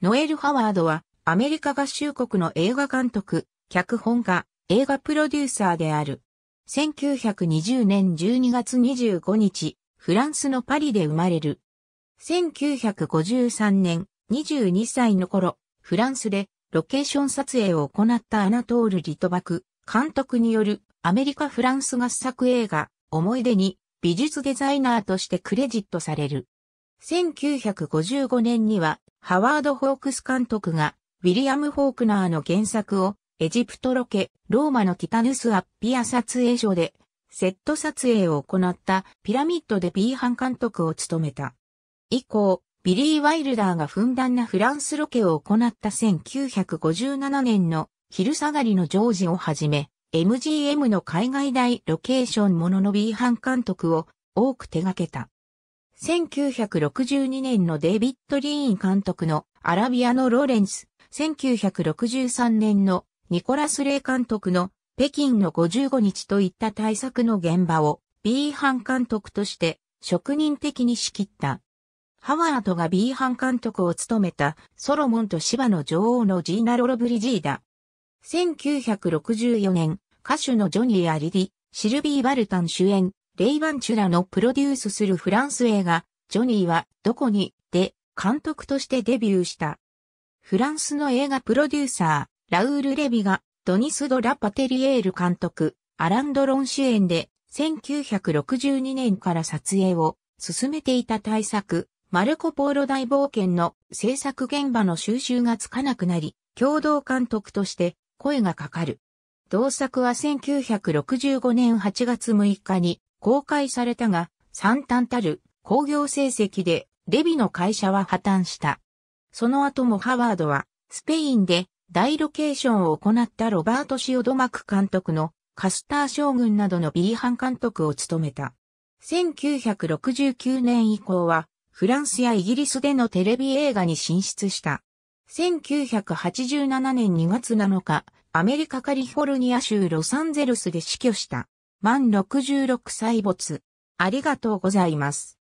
ノエル・ハワードは、アメリカ合衆国の映画監督、脚本家、映画プロデューサーである。1920年12月25日、フランスのパリで生まれる。1953年、22歳の頃、フランスでロケーション撮影を行ったアナトール・リトバク、監督によるアメリカ・フランス合作映画、思い出に美術デザイナーとしてクレジットされる。1955年にはハワード・ホークス監督が、ウィリアム・フォークナーの原作を、エジプトロケ、ローマのティタヌス・アッピア撮影所で、セット撮影を行ったピラミッドで B 班監督を務めた。以降、ビリー・ワイルダーがふんだんなフランスロケを行った1957年の昼下がりのジョージをはじめ、MGM の海外大ロケーションものの B 班監督を多く手掛けた。1962年のデイビッド・リーン監督のアラビアのロレンス、1963年のニコラス・レイ監督の北京の55日といった対策の現場を B 班監督として職人的に仕切った。ハワードが B 班監督を務めたソロモンと芝の女王のジーナ・ロロブリジーだ。1964年、歌手のジョニー・アリディ、シルビー・バルタン主演、レイ・バンチュラのプロデュースするフランス映画、ジョニーはどこにで監督としてデビューした。フランスの映画プロデューサー、ラウール・レビが、ドニス・ド・ラ・パテリエール監督、アラン・ドロン主演で、1962年から撮影を進めていた大作、マルコ・ポーロ大冒険の制作現場の収集がつかなくなり、共同監督として声がかかる。同作は1965年8月6日に公開されたが、惨憺たる工業成績でレビの会社は破綻した。その後もハワードは、スペインで大ロケーションを行ったロバート・シオドマク監督のカスター将軍などの B 班監督を務めた。1969年以降は、フランスやイギリスでのテレビ映画に進出した。1987年2月7日、アメリカカリフォルニア州ロサンゼルスで死去した。満66歳没。ありがとうございます。